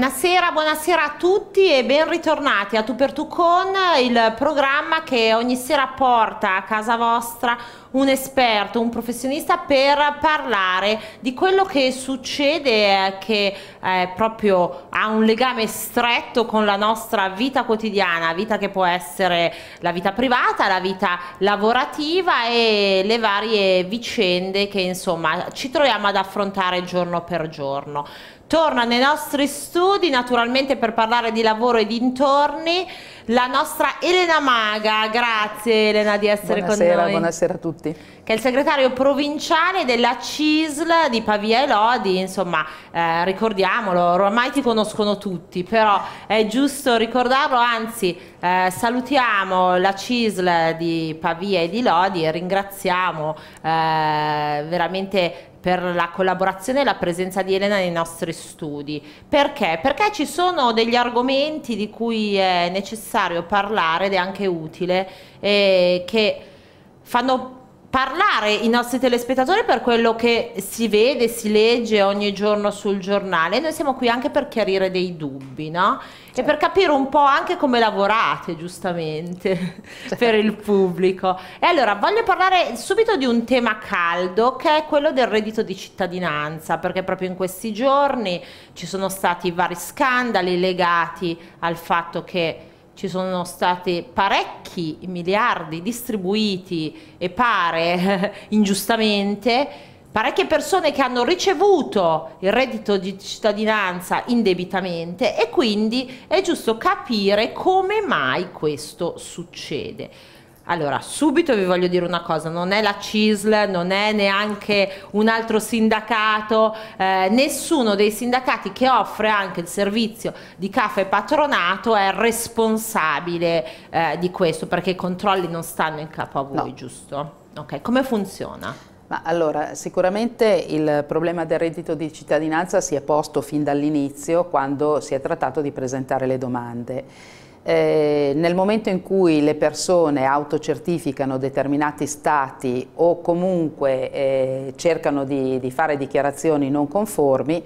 Buonasera, buonasera a tutti e ben ritornati a Tu per Tu con il programma che ogni sera porta a casa vostra un esperto, un professionista per parlare di quello che succede eh, che eh, proprio ha un legame stretto con la nostra vita quotidiana, vita che può essere la vita privata, la vita lavorativa e le varie vicende che insomma ci troviamo ad affrontare giorno per giorno torna nei nostri studi naturalmente per parlare di lavoro e dintorni la nostra Elena Maga, grazie Elena di essere buonasera, con noi. Buonasera a tutti. Che è il segretario provinciale della CISL di Pavia e Lodi, insomma eh, ricordiamolo, ormai ti conoscono tutti, però è giusto ricordarlo, anzi eh, salutiamo la CISL di Pavia e di Lodi e ringraziamo eh, veramente per la collaborazione e la presenza di Elena nei nostri studi. Perché? Perché ci sono degli argomenti di cui è necessario parlare ed è anche utile, eh, che fanno parlare i nostri telespettatori per quello che si vede, si legge ogni giorno sul giornale. Noi siamo qui anche per chiarire dei dubbi, no? Certo. E per capire un po' anche come lavorate, giustamente, certo. per il pubblico. E allora, voglio parlare subito di un tema caldo, che è quello del reddito di cittadinanza, perché proprio in questi giorni ci sono stati vari scandali legati al fatto che ci sono stati parecchi miliardi distribuiti e pare ingiustamente, parecchie persone che hanno ricevuto il reddito di cittadinanza indebitamente e quindi è giusto capire come mai questo succede. Allora, subito vi voglio dire una cosa, non è la CISL, non è neanche un altro sindacato, eh, nessuno dei sindacati che offre anche il servizio di caffè patronato è responsabile eh, di questo, perché i controlli non stanno in capo a voi, no. giusto? Okay. Come funziona? Ma allora, sicuramente il problema del reddito di cittadinanza si è posto fin dall'inizio quando si è trattato di presentare le domande. Eh, nel momento in cui le persone autocertificano determinati stati o comunque eh, cercano di, di, fare dichiarazioni non conformi,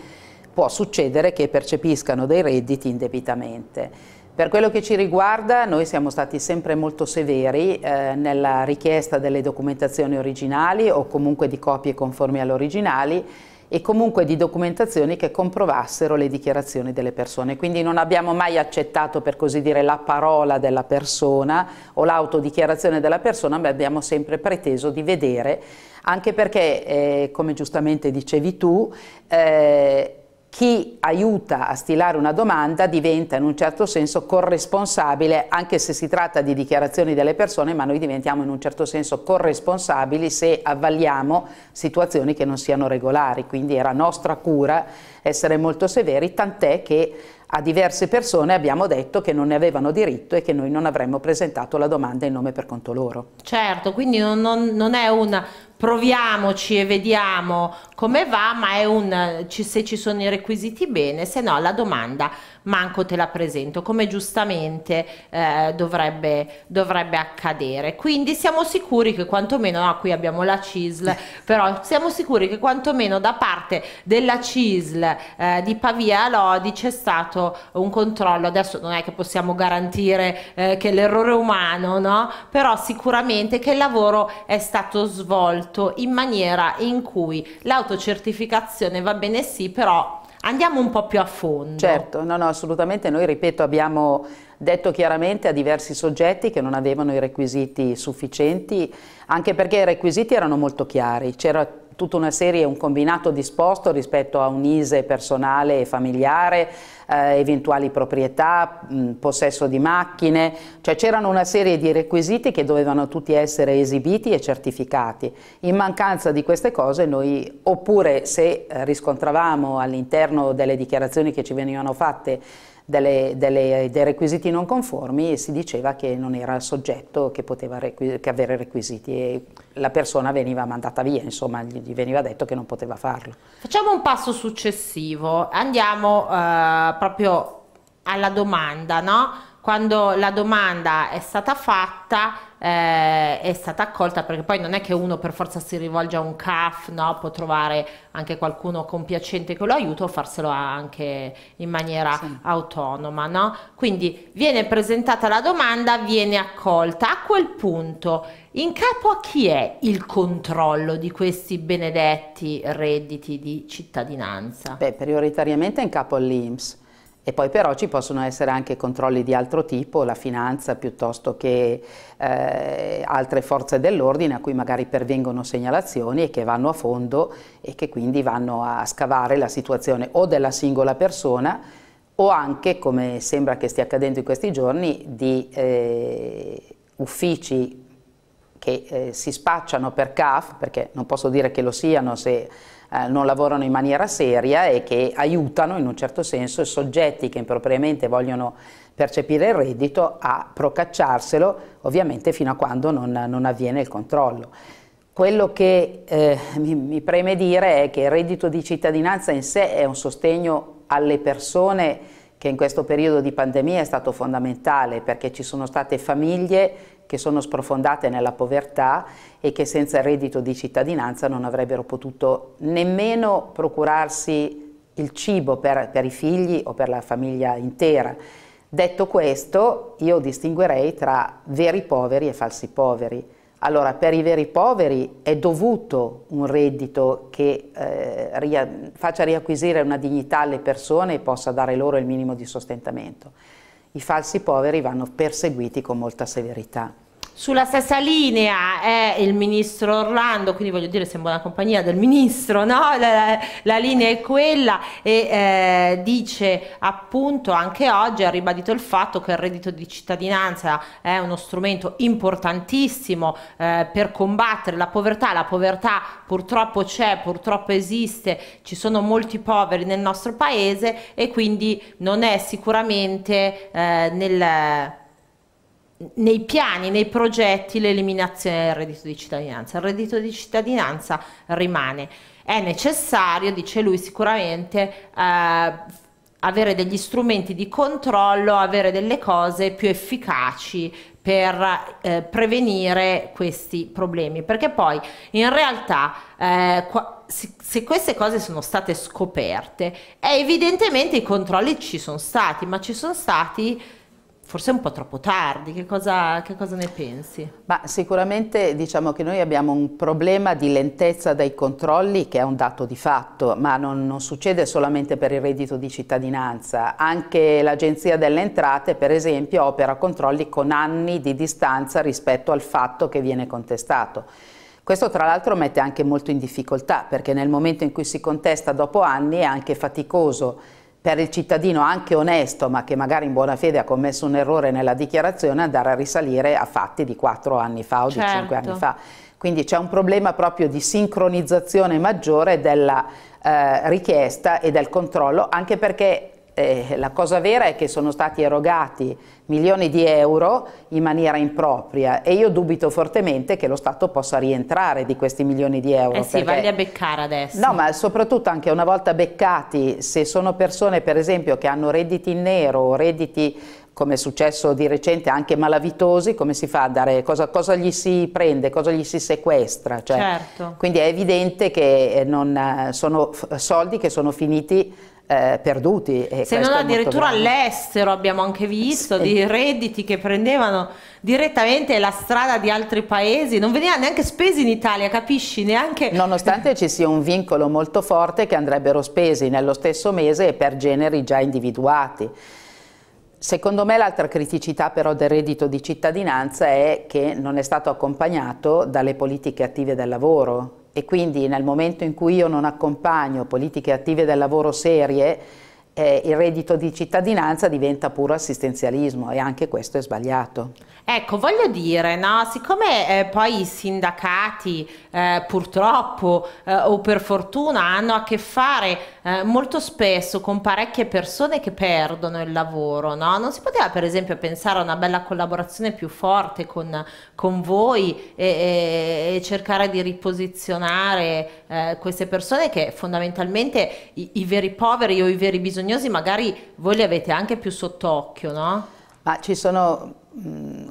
può succedere che percepiscano dei redditi indebitamente. Per quello che ci riguarda, noi siamo stati sempre molto severi eh, nella richiesta delle documentazioni originali o comunque di copie conformi all'originali e comunque di documentazioni che comprovassero le dichiarazioni delle persone. Quindi non abbiamo mai accettato, per così dire, la parola della persona o l'autodichiarazione della persona, ma abbiamo sempre preteso di vedere, anche perché, eh, come giustamente dicevi tu, eh, chi aiuta a stilare una domanda diventa in un certo senso corresponsabile, anche se si tratta di dichiarazioni delle persone, ma noi diventiamo in un certo senso corresponsabili se avvaliamo situazioni che non siano regolari, quindi era nostra cura essere molto severi, tant'è che a diverse persone abbiamo detto che non ne avevano diritto e che noi non avremmo presentato la domanda in nome per conto loro. Certo, quindi non, non, non è una proviamoci e vediamo come va, ma è un se ci sono i requisiti bene, se no la domanda manco te la presento, come giustamente eh, dovrebbe, dovrebbe, accadere. Quindi siamo sicuri che quantomeno, no, qui abbiamo la CISL, però siamo sicuri che quantomeno da parte della CISL eh, di Pavia Lodi c'è stato un controllo, adesso non è che possiamo garantire eh, che l'errore umano, no? però sicuramente che il lavoro è stato svolto molto in maniera in cui l'autocertificazione va bene sì, però andiamo un po' più a fondo. Certo, no, no, assolutamente. Noi, ripeto, abbiamo detto chiaramente a diversi soggetti che non avevano i requisiti sufficienti, anche perché i requisiti erano molto chiari. C'era tutta una serie, un combinato disposto rispetto a un ISE personale e familiare, eh, eventuali proprietà, mh, mm, possesso di macchine, cioè c'erano una serie di requisiti che dovevano tutti essere esibiti e certificati. In mancanza di queste cose noi, oppure se riscontravamo all'interno delle dichiarazioni che ci venivano fatte delle, delle, dei requisiti non conformi e si diceva che non era il soggetto che poteva requis- che avere requisiti e la persona veniva mandata via, insomma gli veniva detto che non poteva farlo. Facciamo un passo successivo, andiamo eh, proprio alla domanda, no? quando la domanda è stata fatta eh, è stata accolta perché poi non è che uno per forza si rivolge a un CAF, no? può trovare anche qualcuno compiacente che lo aiuta o farselo anche in maniera sì. autonoma. No? Quindi viene presentata la domanda, viene accolta. A quel punto, in capo a chi è il controllo di questi benedetti redditi di cittadinanza? Beh, prioritariamente in capo all'IMSS e poi però ci possono essere anche controlli di altro tipo, la finanza piuttosto che eh, altre forze dell'ordine a cui magari pervengono segnalazioni e che vanno a fondo e che quindi vanno a scavare la situazione o della singola persona o anche, come sembra che stia accadendo in questi giorni, di eh, uffici che eh, si spacciano per CAF, perché non posso dire che lo siano se eh, non lavorano in maniera seria e che aiutano in un certo senso i soggetti che impropriamente vogliono percepire il reddito a procacciarselo, ovviamente fino a quando non, non avviene il controllo. Quello che eh, mi, mi preme dire è che il reddito di cittadinanza in sé è un sostegno alle persone che in questo periodo di pandemia è stato fondamentale perché ci sono state famiglie che sono sprofondate nella povertà e che senza il reddito di cittadinanza non avrebbero potuto nemmeno procurarsi il cibo per, per i figli o per la famiglia intera. Detto questo, io distinguerei tra veri poveri e falsi poveri. Allora, per i veri poveri è dovuto un reddito che eh, ria faccia riacquisire una dignità alle persone e possa dare loro il minimo di sostentamento. I falsi poveri vanno perseguiti con molta severità. Sulla stessa linea è il ministro Orlando, quindi voglio dire sembra una compagnia del ministro, no? la, la, linea è quella e eh, dice appunto anche oggi ha ribadito il fatto che il reddito di cittadinanza è uno strumento importantissimo eh, per combattere la povertà, la povertà purtroppo c'è, purtroppo esiste, ci sono molti poveri nel nostro paese e quindi non è sicuramente eh, nel nei piani, nei progetti l'eliminazione del reddito di cittadinanza. Il reddito di cittadinanza rimane. È necessario, dice lui, sicuramente eh, avere degli strumenti di controllo, avere delle cose più efficaci per eh, prevenire questi problemi, perché poi in realtà eh, se queste cose sono state scoperte, evidentemente i controlli ci sono stati, ma ci sono stati forse un po' troppo tardi, che cosa, che cosa ne pensi? Ma sicuramente diciamo che noi abbiamo un problema di lentezza dei controlli che è un dato di fatto, ma non, non succede solamente per il reddito di cittadinanza, anche l'Agenzia delle Entrate per esempio opera controlli con anni di distanza rispetto al fatto che viene contestato. Questo tra l'altro mette anche molto in difficoltà perché nel momento in cui si contesta dopo anni è anche faticoso per il cittadino anche onesto, ma che magari in buona fede ha commesso un errore nella dichiarazione, andare a risalire a fatti di 4 anni fa o certo. di 5 anni fa. Quindi c'è un problema proprio di sincronizzazione maggiore della eh, richiesta e del controllo, anche perché eh, la cosa vera è che sono stati erogati milioni di euro in maniera impropria e io dubito fortemente che lo Stato possa rientrare di questi milioni di euro. Eh sì, perché... valli a beccare adesso. No, ma soprattutto anche una volta beccati, se sono persone per esempio che hanno redditi in nero o redditi come è successo di recente anche malavitosi, come si fa a dare, cosa, cosa gli si prende, cosa gli si sequestra. Cioè, certo. Quindi è evidente che eh, non, eh, sono soldi che sono finiti eh, perduti. Se non addirittura all'estero abbiamo anche visto sì. dei redditi che prendevano direttamente la strada di altri paesi, non veniva neanche spesi in Italia, capisci? Neanche... Nonostante ci sia un vincolo molto forte che andrebbero spesi nello stesso mese e per generi già individuati. Secondo me l'altra criticità però del reddito di cittadinanza è che non è stato accompagnato dalle politiche attive del lavoro e quindi nel momento in cui io non accompagno politiche attive del lavoro serie eh, il reddito di cittadinanza diventa puro assistenzialismo e anche questo è sbagliato. Ecco, voglio dire, no, siccome eh, poi i sindacati eh, purtroppo eh, o per fortuna hanno a che fare eh, molto spesso con parecchie persone che perdono il lavoro, no? non si poteva per esempio pensare a una bella collaborazione più forte con, con voi e, e, e, cercare di riposizionare eh, queste persone che fondamentalmente i, i veri poveri o i veri bisogni bisognosi magari voi li avete anche più sott'occhio, no? Ma ci sono,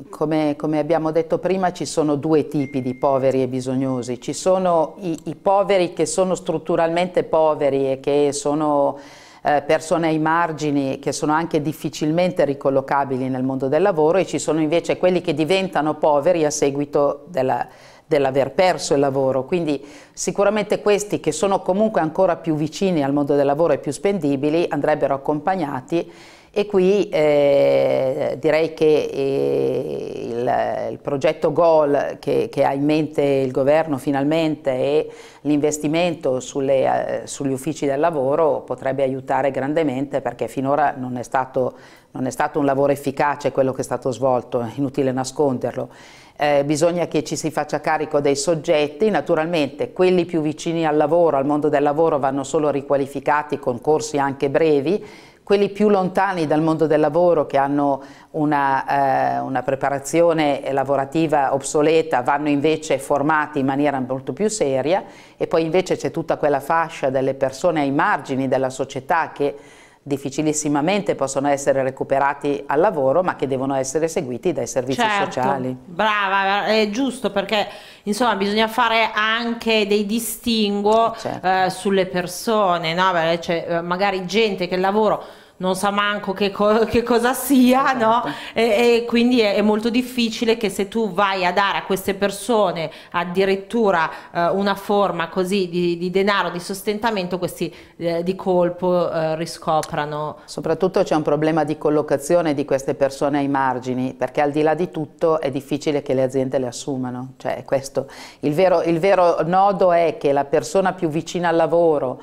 come, come, abbiamo detto prima, ci sono due tipi di poveri e bisognosi. Ci sono i, i poveri che sono strutturalmente poveri e che sono eh, persone ai margini che sono anche difficilmente ricollocabili nel mondo del lavoro e ci sono invece quelli che diventano poveri a seguito della, dell'aver perso il lavoro, quindi sicuramente questi che sono comunque ancora più vicini al mondo del lavoro e più spendibili andrebbero accompagnati e qui eh, direi che eh, il, il, progetto GOL che, che, ha in mente il governo finalmente e l'investimento eh, sugli uffici del lavoro potrebbe aiutare grandemente perché finora non è stato, non è stato un lavoro efficace quello che è stato svolto, inutile nasconderlo eh, bisogna che ci si faccia carico dei soggetti, naturalmente quelli più vicini al lavoro, al mondo del lavoro vanno solo riqualificati con corsi anche brevi, quelli più lontani dal mondo del lavoro che hanno una, eh, una, preparazione lavorativa obsoleta vanno invece formati in maniera molto più seria e poi invece c'è tutta quella fascia delle persone ai margini della società che difficilissimamente possono essere recuperati al lavoro ma che devono essere seguiti dai servizi certo, sociali. Brava, è giusto perché insomma bisogna fare anche dei distinguo certo. eh, sulle persone, no? Beh, cioè, magari gente che il lavoro non sa manco che, co- che cosa sia, esatto. no? E, e quindi è, è, molto difficile che se tu vai a dare a queste persone addirittura eh, una forma così di, di, denaro, di sostentamento, questi eh, di colpo eh, riscoprano. Soprattutto c'è un problema di collocazione di queste persone ai margini, perché al di là di tutto è difficile che le aziende le assumano, cioè questo. il vero, il vero nodo è che la persona più vicina al lavoro,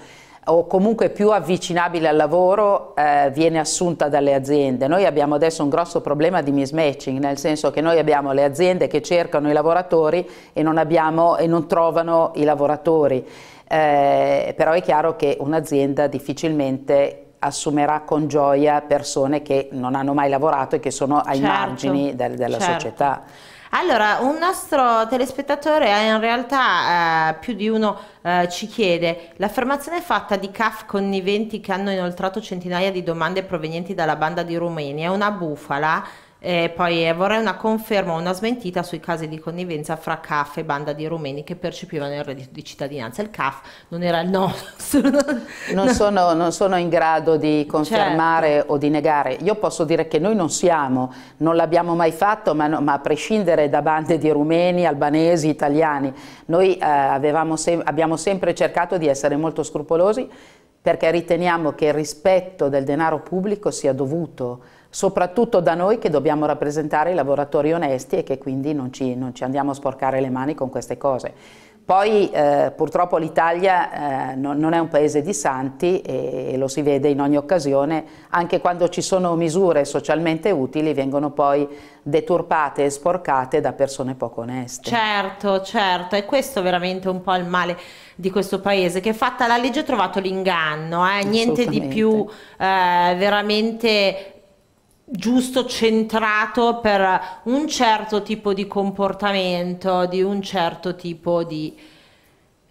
o comunque più avvicinabile al lavoro eh, viene assunta dalle aziende. Noi abbiamo adesso un grosso problema di mismatching, nel senso che noi abbiamo le aziende che cercano i lavoratori e non, abbiamo, e non trovano i lavoratori. Eh, però è chiaro che un'azienda difficilmente assumerà con gioia persone che non hanno mai lavorato e che sono ai certo, margini del, della certo. società. Allora, un nostro telespettatore, in realtà eh, più di uno eh, ci chiede, l'affermazione fatta di CAF con i venti che hanno inoltrato centinaia di domande provenienti dalla banda di Rumeni è una bufala? E poi eh, vorrei una conferma o una smentita sui casi di connivenza fra CAF e banda di rumeni che percepivano il reddito di cittadinanza. Il CAF non era il nostro. non, no. sono, non sono, in grado di confermare certo. o di negare. Io posso dire che noi non siamo, non l'abbiamo mai fatto, ma, no, ma, a prescindere da bande di rumeni, albanesi, italiani, noi eh, sem abbiamo sempre cercato di essere molto scrupolosi perché riteniamo che il rispetto del denaro pubblico sia dovuto soprattutto da noi che dobbiamo rappresentare i lavoratori onesti e che quindi non ci, non ci andiamo a sporcare le mani con queste cose. Poi eh, purtroppo l'Italia eh, no, non è un paese di santi e, e, lo si vede in ogni occasione, anche quando ci sono misure socialmente utili vengono poi deturpate e sporcate da persone poco oneste. Certo, certo, e questo è veramente un po' il male di questo paese, che fatta la legge ha trovato l'inganno, eh? niente di più eh, veramente giusto, centrato per un certo tipo di comportamento, di un certo tipo di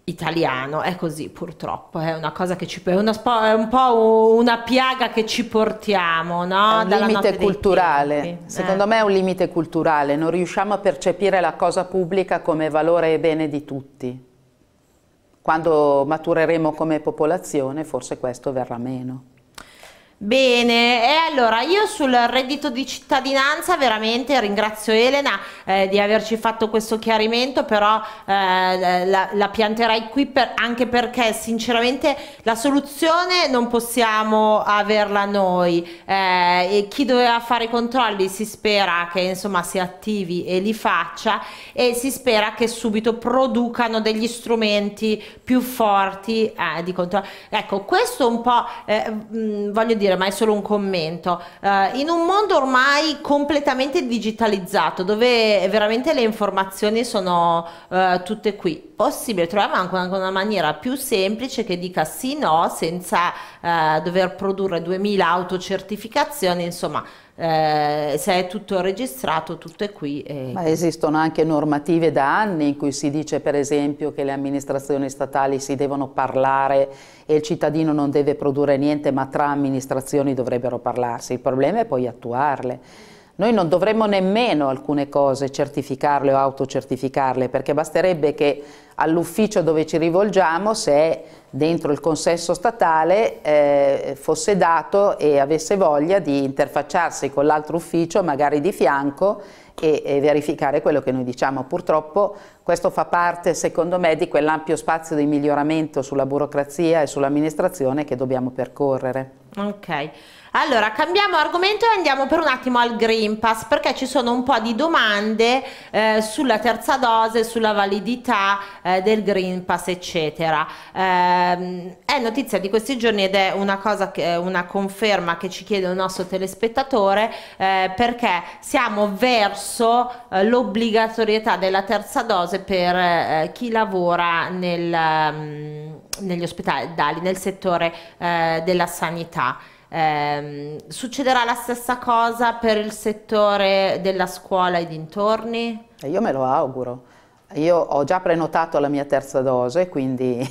italiano. È così purtroppo, è una cosa che ci è, una, è un po' una piaga che ci portiamo, no? È un limite culturale, eh. secondo eh. me è un limite culturale, non riusciamo a percepire la cosa pubblica come valore e bene di tutti. Quando matureremo come popolazione forse questo verrà meno. Bene, e allora io sul reddito di cittadinanza veramente ringrazio Elena eh, di averci fatto questo chiarimento, però eh, la, la, pianterai qui per, anche perché sinceramente la soluzione non possiamo averla noi. Eh, chi doveva fare i controlli si spera che insomma si attivi e li faccia e si spera che subito producano degli strumenti più forti eh, di controllo. Ecco, questo un po' eh, voglio dire dire, ma è solo un commento. Uh, in un mondo ormai completamente digitalizzato, dove veramente le informazioni sono uh, tutte qui, possibile trovare anche una, una maniera più semplice che dica sì no senza uh, dover produrre 2000 autocertificazioni, insomma eh, se è tutto registrato, tutto è qui. E... Ma esistono anche normative da anni in cui si dice per esempio che le amministrazioni statali si devono parlare e il cittadino non deve produrre niente, ma tra amministrazioni dovrebbero parlarsi. Il problema è poi attuarle. Noi non dovremmo nemmeno alcune cose certificarle o autocertificarle perché basterebbe che all'ufficio dove ci rivolgiamo, se è dentro il consesso statale, eh, fosse dato e avesse voglia di interfacciarsi con l'altro ufficio, magari di fianco, e, e, verificare quello che noi diciamo. Purtroppo questo fa parte, secondo me, di quell'ampio spazio di miglioramento sulla burocrazia e sull'amministrazione che dobbiamo percorrere. Okay. Allora, cambiamo argomento e andiamo per un attimo al Green Pass perché ci sono un po' di domande eh, sulla terza dose, sulla validità eh, del Green Pass, eccetera. Eh, è notizia di questi giorni ed è una, che, eh, una conferma che ci chiede un nostro telespettatore eh, perché siamo verso eh, l'obbligatorietà della terza dose per chi lavora nel, ehm, negli ospedali, nel settore della sanità. Eh, succederà la stessa cosa per il settore della scuola e dintorni? Io me lo auguro. Io ho già prenotato la mia terza dose, quindi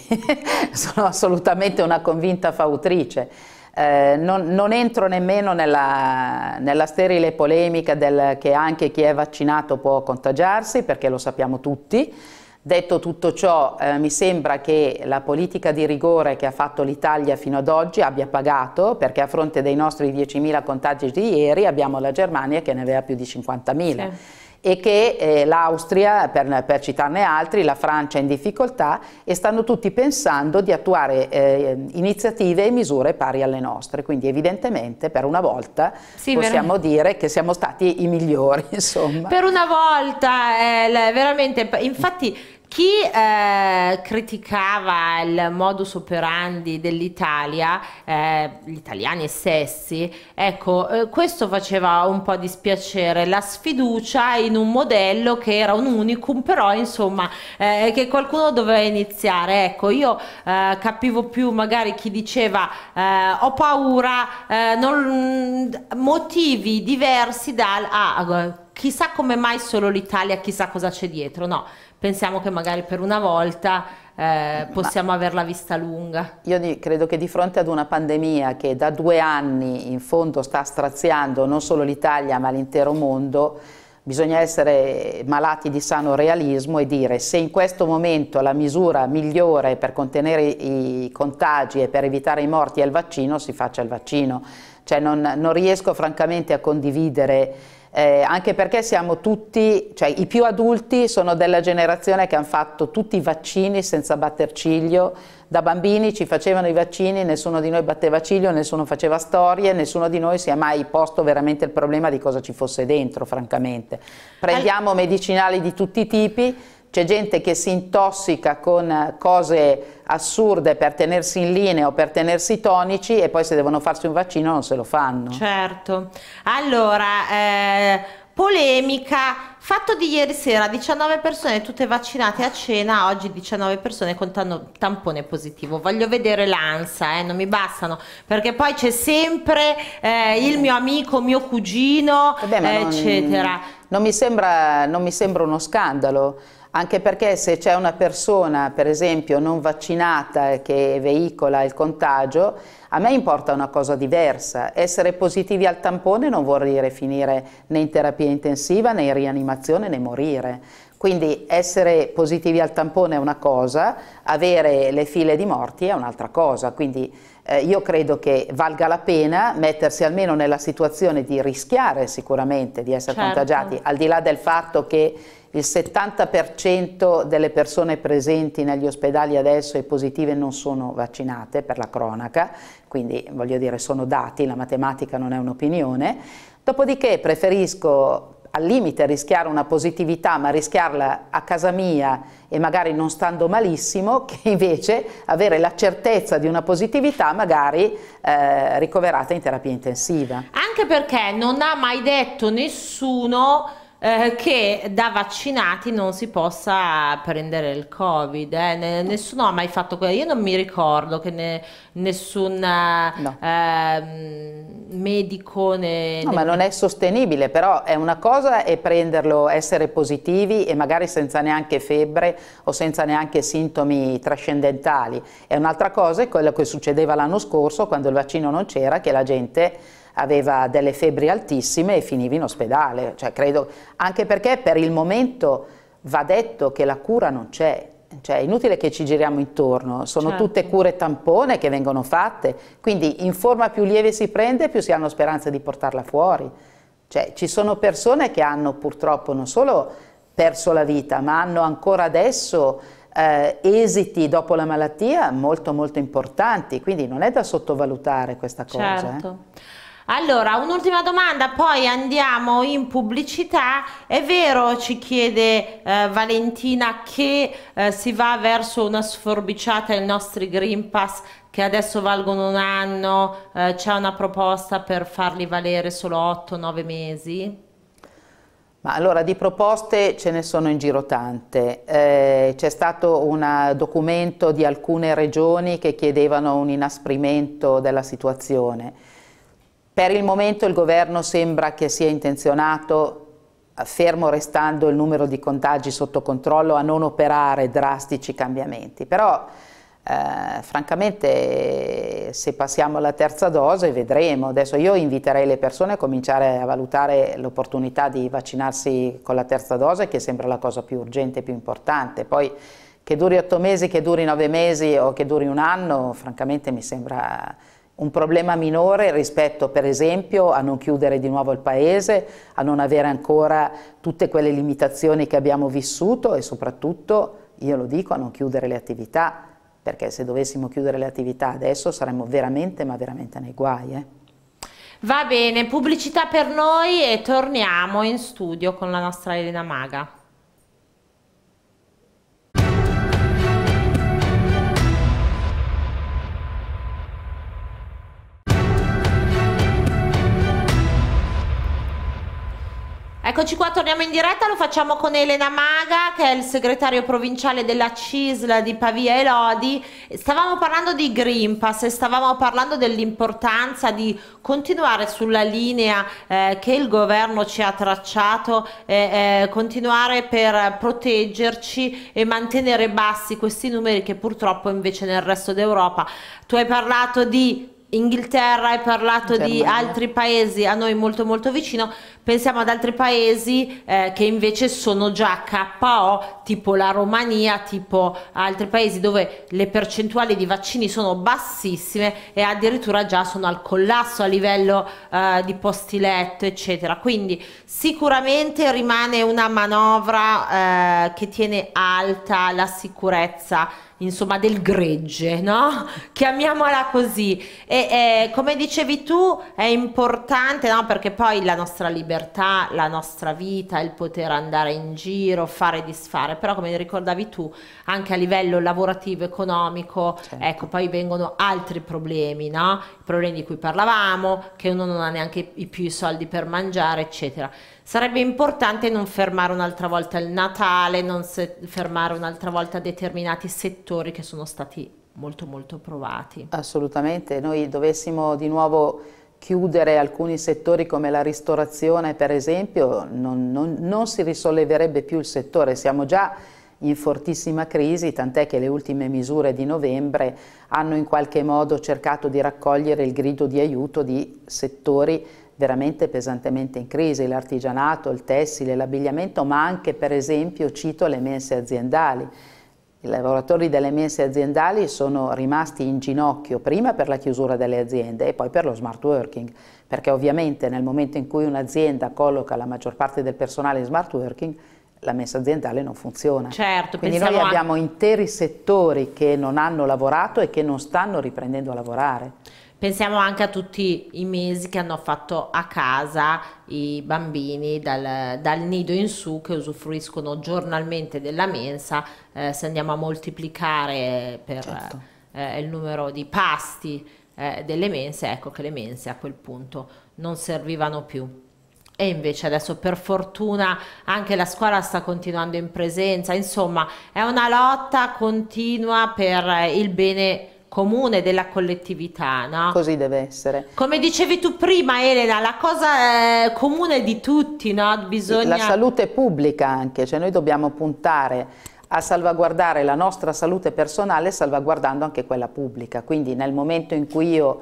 sono assolutamente una convinta fautrice. Eh, non, non, entro nemmeno nella, nella sterile polemica del, che anche chi è vaccinato può contagiarsi, perché lo sappiamo tutti. Detto tutto ciò, eh, mi sembra che la politica di rigore che ha fatto l'Italia fino ad oggi abbia pagato, perché a fronte dei nostri 10.000 contagi di ieri abbiamo la Germania che ne aveva più di 50.000. Sì e che eh, l'Austria, per, per, citarne altri, la Francia è in difficoltà e stanno tutti pensando di attuare eh, iniziative e misure pari alle nostre, quindi evidentemente per una volta sì, possiamo veramente. dire che siamo stati i migliori. Insomma. Per una volta, eh, veramente, infatti chi eh, criticava il modus operandi dell'Italia, eh, gli italiani stessi, ecco, eh, questo faceva un po' dispiacere, la sfiducia in un modello che era un unicum, però insomma eh, che qualcuno doveva iniziare. Ecco, io eh, capivo più magari chi diceva eh, ho paura, non, mm, motivi diversi dal... Ah, ah, chissà come mai solo l'Italia, chissà cosa c'è dietro, no pensiamo che magari per una volta eh, possiamo Ma averla vista lunga. Io credo che di fronte ad una pandemia che da due anni in fondo sta straziando non solo l'Italia ma l'intero mondo, bisogna essere malati di sano realismo e dire se in questo momento la misura migliore per contenere i contagi e per evitare i morti è il vaccino, si faccia il vaccino. Cioè non, non riesco francamente a condividere eh, anche perché siamo tutti, cioè i più adulti sono della generazione che hanno fatto tutti i vaccini senza batter ciglio, da bambini ci facevano i vaccini, nessuno di noi batteva ciglio, nessuno faceva storie, nessuno di noi si è mai posto veramente il problema di cosa ci fosse dentro, francamente. Prendiamo medicinali di tutti i tipi, c'è gente che si intossica con eh, cose assurde per tenersi in linea o per tenersi tonici e poi se devono farsi un vaccino non se lo fanno. Certo. Allora, eh, polemica, fatto di ieri sera, 19 persone tutte vaccinate a cena, oggi 19 persone con tampone positivo. Voglio vedere l'ansa, eh, non mi bastano, perché poi c'è sempre eh, il mio amico, mio cugino, Vabbè, eh eccetera. Non, non, mi sembra, non mi sembra uno scandalo anche perché se c'è una persona, per esempio, non vaccinata che veicola il contagio, a me importa una cosa diversa. Essere positivi al tampone non vuol dire finire né in terapia intensiva, né in rianimazione, né morire. Quindi essere positivi al tampone è una cosa, avere le file di morti è un'altra cosa. Quindi eh, io credo che valga la pena mettersi almeno nella situazione di rischiare sicuramente di essere certo. contagiati, al di là del fatto che il 70% delle persone presenti negli ospedali adesso e positive non sono vaccinate per la cronaca, quindi voglio dire sono dati, la matematica non è un'opinione, dopodiché preferisco al limite rischiare una positività ma rischiarla a casa mia e magari non stando malissimo che invece avere la certezza di una positività magari eh, ricoverata in terapia intensiva. Anche perché non ha mai detto nessuno eh, che da vaccinati non si possa prendere il covid eh. ne, nessuno ha mai fatto quello io non mi ricordo che ne, nessun eh, no. eh, medico ne, no, ma non è sostenibile però è una cosa è prenderlo essere positivi e magari senza neanche febbre o senza neanche sintomi trascendentali è un'altra cosa è quello che succedeva l'anno scorso quando il vaccino non c'era che la gente aveva delle febbri altissime e finiva in ospedale, cioè, credo, anche perché per il momento va detto che la cura non c'è, cioè è inutile che ci giriamo intorno, sono certo. tutte cure tampone che vengono fatte, quindi in forma più lieve si prende più si hanno speranze di portarla fuori. Cioè, ci sono persone che hanno purtroppo non solo perso la vita, ma hanno ancora adesso eh, esiti dopo la malattia molto molto importanti, quindi non è da sottovalutare questa cosa. Certo. Eh. Allora, un'ultima domanda, poi andiamo in pubblicità. È vero, ci chiede eh, Valentina, che eh, si va verso una sforbiciata ai nostri Green Pass che adesso valgono un anno, eh, c'è una proposta per farli valere solo 8-9 mesi? Ma allora di proposte ce ne sono in giro tante, eh, c'è stato un eh, documento di alcune regioni che chiedevano un inasprimento della situazione, per il momento il governo sembra che sia intenzionato eh, fermo restando il numero di contagi sotto controllo, a non operare drastici cambiamenti. Però eh, francamente se passiamo alla terza dose vedremo. Adesso io inviterei le persone a cominciare a valutare l'opportunità di vaccinarsi con la terza dose, che sembra la cosa più urgente e più importante. Poi che duri otto mesi, che duri nove mesi o che duri un anno, francamente mi sembra un problema minore rispetto per esempio a non chiudere di nuovo il paese, a non avere ancora tutte quelle limitazioni che abbiamo vissuto e soprattutto, io lo dico, a non chiudere le attività, perché se dovessimo chiudere le attività adesso saremmo veramente, ma veramente nei guai. Eh? Va bene, pubblicità per noi e torniamo in studio con la nostra Elena Maga. Eccoci qua, torniamo in diretta, lo facciamo con Elena Maga che è il segretario provinciale della CISL di Pavia e Lodi. Stavamo parlando di Green Pass e stavamo parlando dell'importanza di continuare sulla linea eh, che il governo ci ha tracciato, eh, eh, continuare per proteggerci e mantenere bassi questi numeri che purtroppo invece nel resto d'Europa. Tu hai parlato di Inghilterra, hai parlato di altri paesi a noi molto molto vicino, pensiamo ad altri paesi eh, che invece sono già KO, tipo la Romania, tipo altri paesi dove le percentuali di vaccini sono bassissime e addirittura già sono al collasso a livello eh, di posti letto, eccetera. Quindi sicuramente rimane una manovra eh, che tiene alta la sicurezza insomma del gregge, no? Chiamiamola così. E eh, come dicevi tu, è importante, no? Perché poi la nostra libertà, la nostra vita, il poter andare in giro, fare e disfare, però come ricordavi tu, anche a livello lavorativo, economico, certo. ecco, poi vengono altri problemi, no? problemi di cui parlavamo, che uno non ha neanche i più i soldi per mangiare, eccetera. Sarebbe importante non fermare un'altra volta il Natale, non fermare un'altra volta determinati settori che sono stati molto molto provati. Assolutamente, noi dovessimo di nuovo chiudere alcuni settori come la ristorazione per esempio, non, non, non si risolleverebbe più il settore, siamo già in fortissima crisi, tant'è che le ultime misure di novembre hanno in qualche modo cercato di raccogliere il grido di aiuto di settori veramente pesantemente in crisi, l'artigianato, il tessile, l'abbigliamento, ma anche per esempio, cito, le mense aziendali. I lavoratori delle mense aziendali sono rimasti in ginocchio prima per la chiusura delle aziende e poi per lo smart working, perché ovviamente nel momento in cui un'azienda colloca la maggior parte del personale in smart working la messa aziendale non funziona. Certo, Quindi noi abbiamo a... interi settori che non hanno lavorato e che non stanno riprendendo a lavorare. Pensiamo anche a tutti i mesi che hanno fatto a casa i bambini dal, dal nido in su che usufruiscono giornalmente della mensa, eh, se andiamo a moltiplicare per certo. eh, il numero di pasti eh, delle mense, ecco che le mense a quel punto non servivano più e invece adesso per fortuna anche la scuola sta continuando in presenza, insomma è una lotta continua per il bene comune della collettività, no? Così deve essere. Come dicevi tu prima Elena, la cosa eh, comune di tutti, no? Bisogna... La salute pubblica anche, cioè noi dobbiamo puntare a salvaguardare la nostra salute personale salvaguardando anche quella pubblica, quindi nel momento in cui io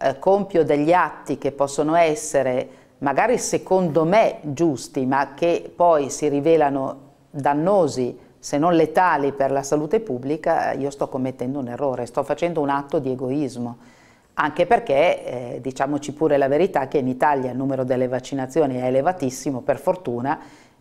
eh, compio degli atti che possono essere magari secondo me giusti, ma che poi si rivelano dannosi, se non letali per la salute pubblica, io sto commettendo un errore, sto facendo un atto di egoismo. Anche perché, eh, diciamoci pure la verità, che in Italia il numero delle vaccinazioni è elevatissimo, per fortuna,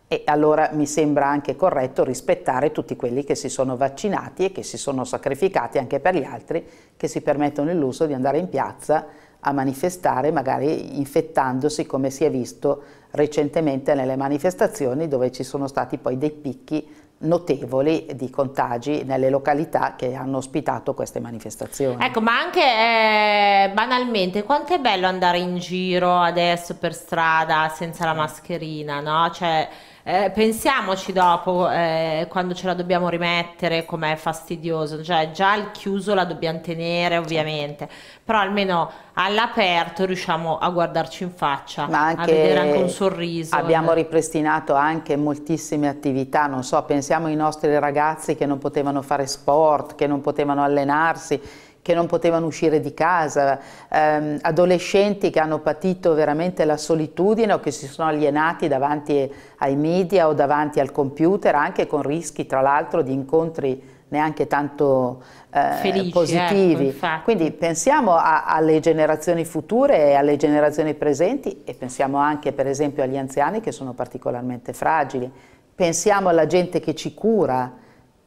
e allora mi sembra anche corretto rispettare tutti quelli che si sono vaccinati e che si sono sacrificati anche per gli altri, che si permettono il lusso di andare in piazza a manifestare, magari infettandosi come si è visto recentemente nelle manifestazioni dove ci sono stati poi dei picchi notevoli di contagi nelle località che hanno ospitato queste manifestazioni. Ecco, ma anche eh, banalmente, quanto è bello andare in giro adesso per strada senza la mascherina, no? Cioè, eh, pensiamoci dopo eh, quando ce la dobbiamo rimettere com'è fastidioso, cioè già il chiuso la dobbiamo tenere certo. ovviamente, però almeno all'aperto riusciamo a guardarci in faccia, a vedere anche un sorriso. Abbiamo eh. ripristinato anche moltissime attività, non so, pensiamo ai nostri ragazzi che non potevano fare sport, che non potevano allenarsi, che non potevano uscire di casa, ehm, adolescenti che hanno patito veramente la solitudine o che si sono alienati davanti ai media o davanti al computer, anche con rischi tra l'altro di incontri neanche tanto eh, Felici, ecco, positivi. Ecco, Quindi pensiamo a, alle generazioni future e alle generazioni presenti e pensiamo anche per esempio agli anziani che sono particolarmente fragili. Pensiamo alla gente che ci cura,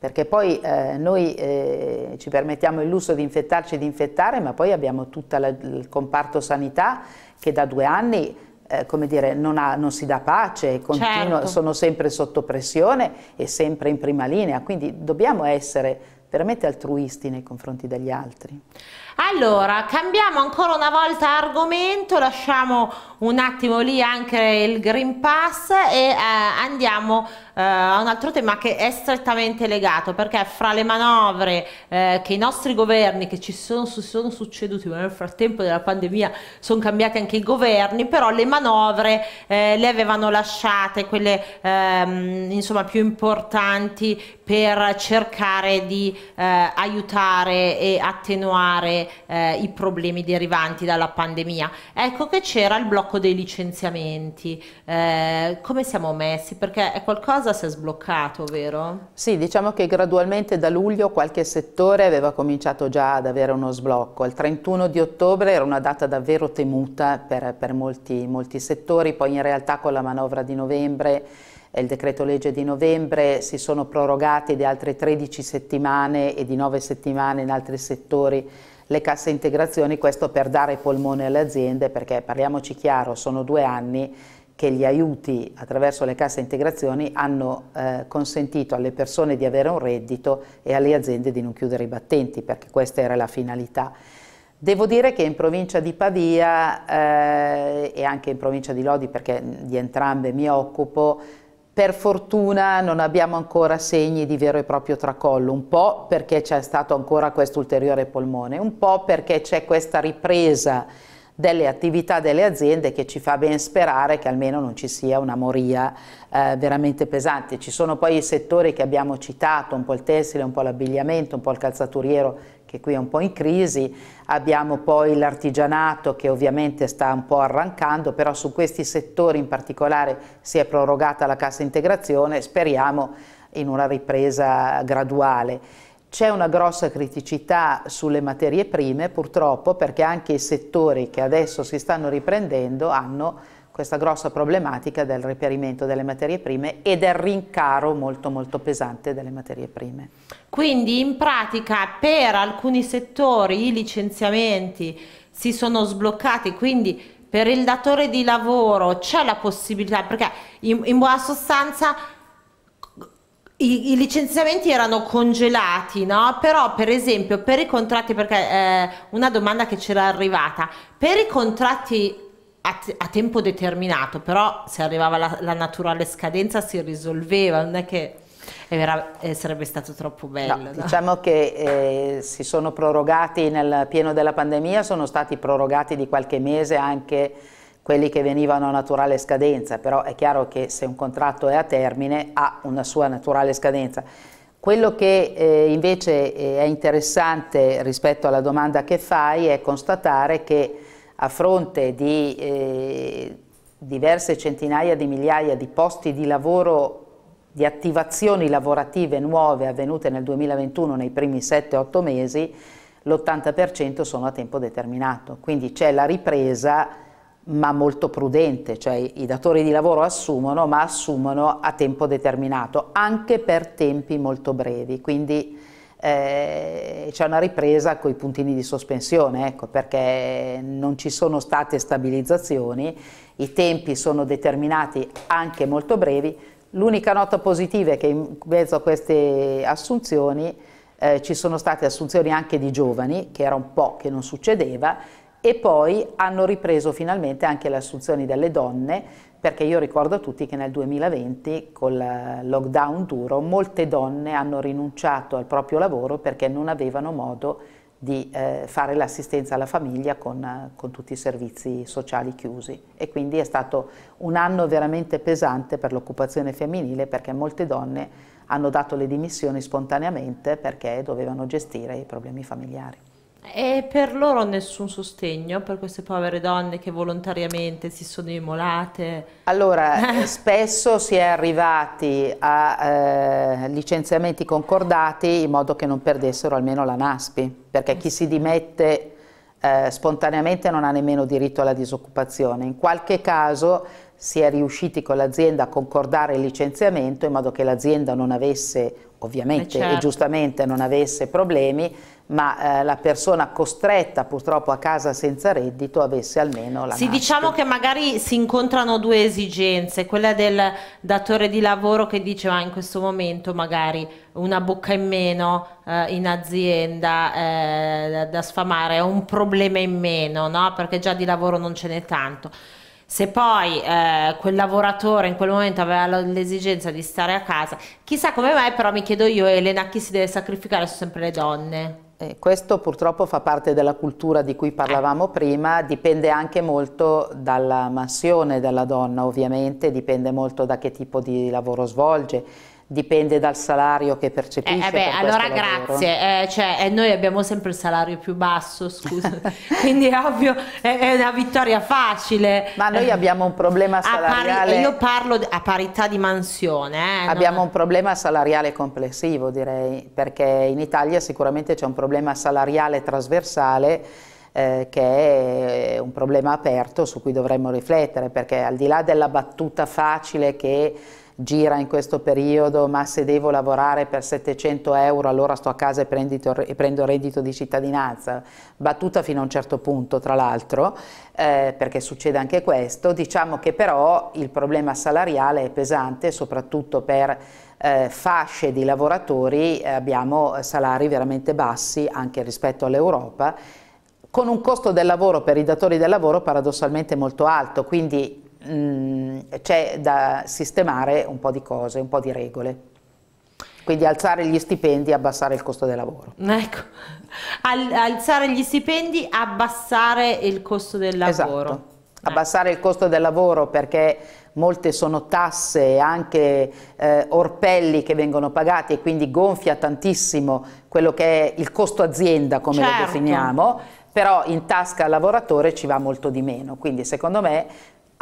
perché poi eh, noi eh, ci permettiamo il lusso di infettarci e di infettare, ma poi abbiamo tutto il comparto sanità che da due anni eh, come dire, non, ha, non, si dà pace, continuo, certo. sono sempre sotto pressione e sempre in prima linea, quindi dobbiamo essere veramente altruisti nei confronti degli altri. Allora, cambiamo ancora una volta argomento, lasciamo un attimo lì anche il Green Pass e eh, andiamo eh, a un altro tema che è strettamente legato perché fra le manovre eh, che i nostri governi che ci sono, sono succeduti nel frattempo della pandemia sono cambiati anche i governi però le manovre eh, le avevano lasciate quelle ehm, insomma più importanti per cercare di eh, aiutare e attenuare eh, i problemi derivanti dalla pandemia. Ecco che c'era il blocco dei licenziamenti. Eh, come siamo messi? Perché è qualcosa casa si è sbloccato, vero? Sì, diciamo che gradualmente da luglio qualche settore aveva cominciato già ad avere uno sblocco. Il 31 di ottobre era una data davvero temuta per, per molti, molti settori, poi in realtà con la manovra di novembre e il decreto legge di novembre, si sono prorogati di altre 13 settimane e di 9 settimane in altri settori le casse integrazioni, questo per dare polmone alle aziende perché parliamoci chiaro, sono due anni che gli aiuti attraverso le casse integrazioni hanno eh, consentito alle persone di avere un reddito e alle aziende di non chiudere i battenti, perché questa era la finalità. Devo dire che in provincia di Pavia eh, e anche in provincia di Lodi, perché di entrambe mi occupo, per fortuna non abbiamo ancora segni di vero e proprio tracollo, un po' perché c'è stato ancora questo ulteriore polmone, un po' perché c'è questa ripresa delle attività delle aziende che ci fa ben sperare che almeno non ci sia una moria eh, veramente pesante. Ci sono poi i settori che abbiamo citato, un po' il tessile, un po' l'abbigliamento, un po' il calzaturiero che qui è un po' in crisi, abbiamo poi l'artigianato che ovviamente sta un po' arrancando, però su questi settori in particolare si è prorogata la cassa integrazione, speriamo in una ripresa graduale. C'è una grossa criticità sulle materie prime purtroppo perché anche i settori che adesso si stanno riprendendo hanno questa grossa problematica del reperimento delle materie prime e del rincaro molto molto pesante delle materie prime. Quindi in pratica per alcuni settori i licenziamenti si sono sbloccati, quindi per il datore di lavoro c'è la possibilità, perché in, in buona sostanza i, I, licenziamenti erano congelati, no? Però, per esempio, per i contratti, perché eh, una domanda che c'era arrivata, per i contratti a, a tempo determinato, però se arrivava la, la, naturale scadenza si risolveva, non è che era, eh, sarebbe stato troppo bello. No, no? Diciamo che eh, si sono prorogati nel pieno della pandemia, sono stati prorogati di qualche mese anche quelli che venivano a naturale scadenza, però è chiaro che se un contratto è a termine ha una sua naturale scadenza. Quello che eh, invece eh, è interessante rispetto alla domanda che fai è constatare che a fronte di eh, diverse centinaia di migliaia di posti di lavoro, di attivazioni lavorative nuove avvenute nel 2021 nei primi 7-8 mesi, l'80% sono a tempo determinato, quindi c'è la ripresa ma molto prudente, cioè i datori di lavoro assumono, ma assumono a tempo determinato, anche per tempi molto brevi, quindi eh, c'è una ripresa con i puntini di sospensione, ecco, perché non ci sono state stabilizzazioni, i tempi sono determinati anche molto brevi, l'unica nota positiva è che in mezzo a queste assunzioni eh, ci sono state assunzioni anche di giovani, che era un po' che non succedeva, e poi hanno ripreso finalmente anche le assunzioni delle donne, perché io ricordo a tutti che nel 2020 col lockdown duro molte donne hanno rinunciato al proprio lavoro perché non avevano modo di eh, fare l'assistenza alla famiglia con, con tutti i servizi sociali chiusi e quindi è stato un anno veramente pesante per l'occupazione femminile perché molte donne hanno dato le dimissioni spontaneamente perché dovevano gestire i problemi familiari. E per loro nessun sostegno, per queste povere donne che volontariamente si sono immolate? Allora, eh, spesso si è arrivati a eh, licenziamenti concordati in modo che non perdessero almeno la NASPI, perché chi si dimette eh, spontaneamente non ha nemmeno diritto alla disoccupazione. In qualche caso si è riusciti con l'azienda a concordare il licenziamento in modo che l'azienda non avesse, ovviamente eh, certo. e giustamente non avesse problemi, ma eh, la persona costretta purtroppo a casa senza reddito avesse almeno la Sì, diciamo nascita. diciamo che magari si incontrano due esigenze, quella del datore di lavoro che diceva ah, in questo momento magari una bocca in meno eh, in azienda eh, da, da sfamare, un problema in meno, no? perché già di lavoro non ce n'è tanto. Se poi eh, quel lavoratore in quel momento aveva l'esigenza di stare a casa, chissà come mai però mi chiedo io Elena chi si deve sacrificare sono sempre le donne. Eh, questo purtroppo fa parte della cultura di cui parlavamo prima, dipende anche molto dalla mansione della donna ovviamente, dipende molto da che tipo di lavoro svolge, dipende dal salario che eh, eh percepisce. Eh, beh, per allora grazie, eh, cioè, eh, noi abbiamo sempre il salario più basso, scusa, quindi è ovvio, è, è, una vittoria facile. Ma noi eh, abbiamo un problema salariale. Pari, io parlo a parità di mansione. abbiamo non... un problema salariale complessivo direi, perché in Italia sicuramente c'è un problema salariale trasversale eh, che è un problema aperto su cui dovremmo riflettere, perché al di là della battuta facile che gira in questo periodo, ma se devo lavorare per 700 euro allora sto a casa e, prendito, e prendo reddito di cittadinanza, battuta fino a un certo punto tra l'altro, eh, perché succede anche questo, diciamo che però il problema salariale è pesante soprattutto per eh, fasce di lavoratori, eh, abbiamo salari veramente bassi anche rispetto all'Europa, con un costo del lavoro per i datori del lavoro paradossalmente molto alto, quindi Mm, c'è da sistemare un po' di cose, un po' di regole. Quindi alzare gli stipendi, abbassare il costo del lavoro. Ecco, Al, alzare gli stipendi, abbassare il costo del lavoro. Esatto. Ecco. Abbassare il costo del lavoro perché molte sono tasse e anche eh, orpelli che vengono pagati e quindi gonfia tantissimo quello che è il costo azienda come certo. lo definiamo, però in tasca al lavoratore ci va molto di meno. Quindi secondo me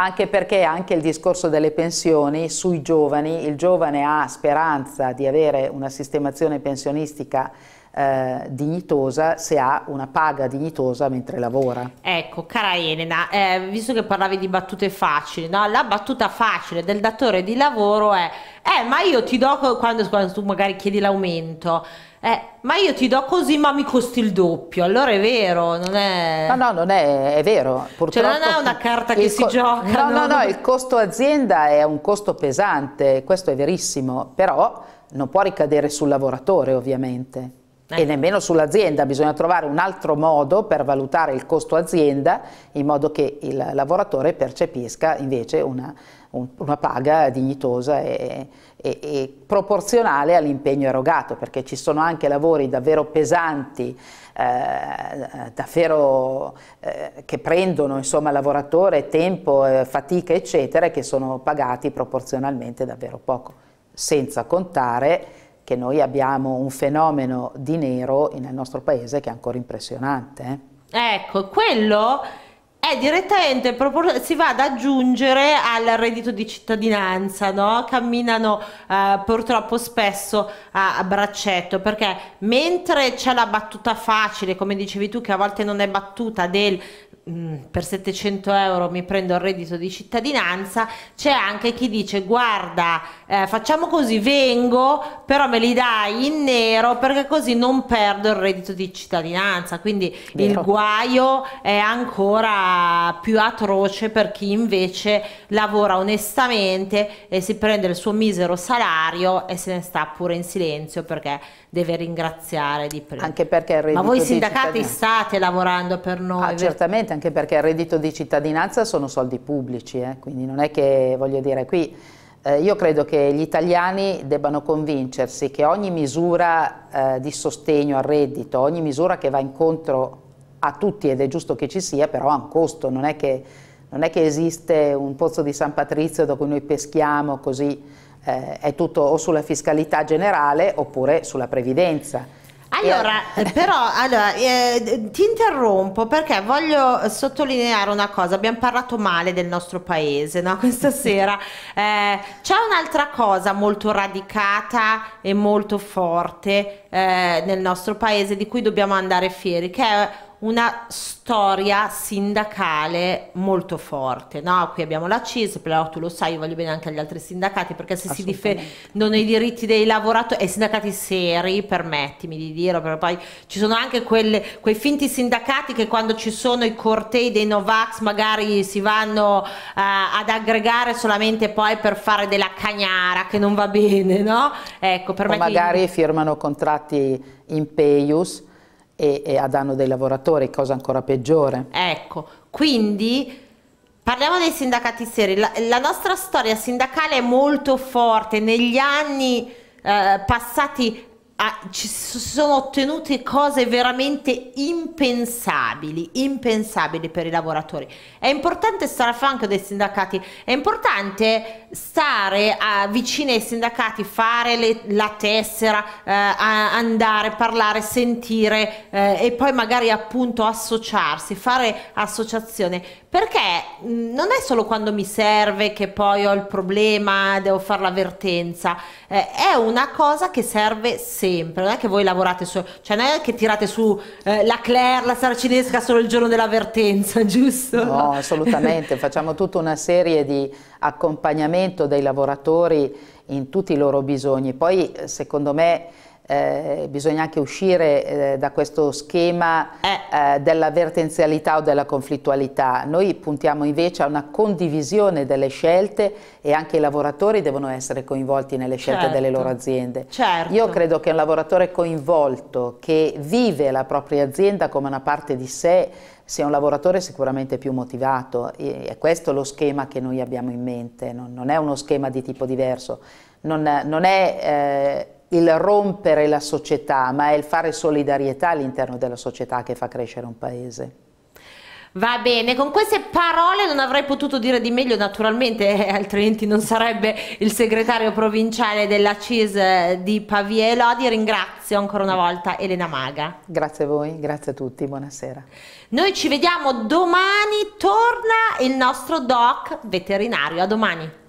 anche perché anche il discorso delle pensioni sui giovani, il giovane ha speranza di avere una sistemazione pensionistica eh, dignitosa se ha una paga dignitosa mentre lavora. Ecco, cara Elena, eh, visto che parlavi di battute facili, no? la battuta facile del datore di lavoro è eh ma io ti do quando, quando tu magari chiedi l'aumento eh, ma io ti do così ma mi costi il doppio allora è vero non è no no non è, è vero purtroppo cioè non è una carta che si gioca no, no no no il costo azienda è un costo pesante questo è verissimo però non può ricadere sul lavoratore ovviamente eh. e nemmeno sull'azienda, bisogna trovare un altro modo per valutare il costo azienda in modo che il lavoratore percepisca invece una un, una paga dignitosa e, e, e proporzionale all'impegno erogato, perché ci sono anche lavori davvero pesanti, eh, davvero eh, che prendono insomma lavoratore, tempo, eh, fatica eccetera, che sono pagati proporzionalmente davvero poco, senza contare che noi abbiamo un fenomeno di nero nel nostro paese che è ancora impressionante. Eh. Ecco, quello è eh, direttamente propor- si va ad aggiungere al reddito di cittadinanza, no? camminano eh, purtroppo spesso a, a, braccetto perché mentre c'è la battuta facile, come dicevi tu, che a volte non è battuta del Mm, per 700 euro mi prendo il reddito di cittadinanza, c'è anche chi dice guarda eh, facciamo così vengo però me li dai in nero perché così non perdo il reddito di cittadinanza, quindi Vero. il guaio è ancora più atroce per chi invece lavora onestamente e si prende il suo misero salario e se ne sta pure in silenzio perché deve ringraziare di più. Anche perché il reddito Ma voi sindacati state lavorando per noi? Ah, certamente, anche perché il reddito di cittadinanza sono soldi pubblici, eh? quindi non è che voglio dire qui... Eh, io credo che gli italiani debbano convincersi che ogni misura eh, di sostegno al reddito, ogni misura che va incontro a tutti ed è giusto che ci sia, però ha un costo, non è che, non è che esiste un pozzo di San Patrizio da cui noi peschiamo così eh, è tutto o sulla fiscalità generale oppure sulla previdenza. Allora, eh. però, allora, eh, ti interrompo perché voglio sottolineare una cosa, abbiamo parlato male del nostro paese no? questa sera, eh, c'è un'altra cosa molto radicata e molto forte eh, nel nostro paese di cui dobbiamo andare fieri, che è una storia sindacale molto forte. No? Qui abbiamo la CIS, però tu lo sai, io voglio bene anche agli altri sindacati, perché se si difendono i diritti dei lavoratori, e sindacati seri, permettimi di dire, però poi ci sono anche quelle, quei finti sindacati che quando ci sono i cortei dei Novax magari si vanno uh, ad aggregare solamente poi per fare della cagnara, che non va bene, no? Ecco, per o magari firmano contratti in peius e, e a danno dei lavoratori, cosa ancora peggiore. Ecco, quindi... Parliamo dei sindacati seri, la, la, nostra storia sindacale è molto forte, negli anni eh, passati Ah, ci sono ottenute cose veramente impensabili, impensabili per i lavoratori. È importante stare a fianco dei sindacati, è importante stare a, ah, vicino ai sindacati, fare le, la tessera, eh, andare, parlare, sentire eh, e poi magari appunto associarsi, fare associazione, perché non è solo quando mi serve che poi ho il problema, devo fare l'avvertenza, eh, è una cosa che serve sempre sempre, non è che voi lavorate solo, cioè non è che tirate su eh, la Claire, la Sarcinesca solo il giorno dell'avvertenza, giusto? No, assolutamente, facciamo tutta una serie di accompagnamento dei lavoratori in tutti i loro bisogni. Poi secondo me eh, bisogna anche uscire eh, da questo schema eh. eh. dell'avvertenzialità o della conflittualità. Noi puntiamo invece a una condivisione delle scelte e anche i lavoratori devono essere coinvolti nelle scelte certo. delle loro aziende. Certo. Io credo che un lavoratore coinvolto che vive la propria azienda come una parte di sé sia un lavoratore sicuramente più motivato e, e questo è lo schema che noi abbiamo in mente, non, non è uno schema di tipo diverso, non, non è eh, il rompere la società, ma è il fare solidarietà all'interno della società che fa crescere un paese. Va bene, con queste parole non avrei potuto dire di meglio naturalmente, eh, altrimenti non sarebbe il segretario provinciale della CIS eh, di Pavia e Lodi. Ringrazio ancora una volta Elena Maga. Grazie a voi, grazie a tutti, buonasera. Noi ci vediamo domani, torna il nostro doc veterinario. A domani.